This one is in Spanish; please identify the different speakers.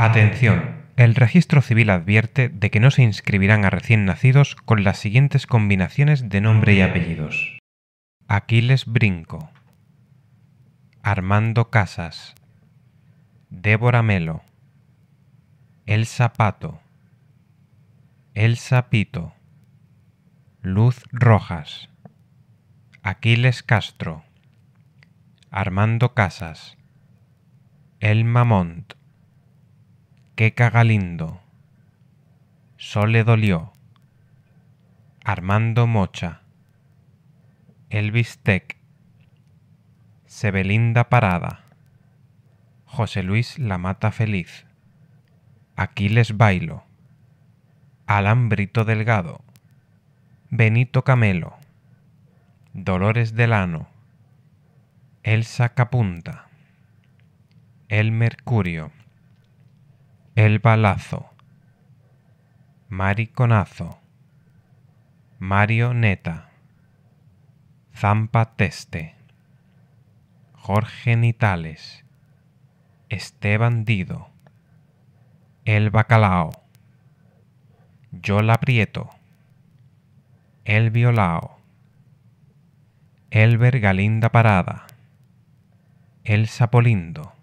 Speaker 1: Atención. El registro civil advierte de que no se inscribirán a recién nacidos con las siguientes combinaciones de nombre y apellidos. Aquiles Brinco. Armando Casas. Débora Melo. El Zapato Elsa Pito. Luz Rojas. Aquiles Castro. Armando Casas. El Mamont Qué Galindo, Sole dolió. Armando Mocha. Elvis Tech. Sebelinda Parada. José Luis La Mata Feliz. Aquiles Bailo. Alambrito Delgado. Benito Camelo. Dolores Delano. Elsa Capunta. El Mercurio. El balazo. Mariconazo. Marioneta. Zampa Teste. Jorge Nitales. Esteban bandido. El bacalao. Yo la aprieto. El violao. El Galinda Parada. El sapolindo.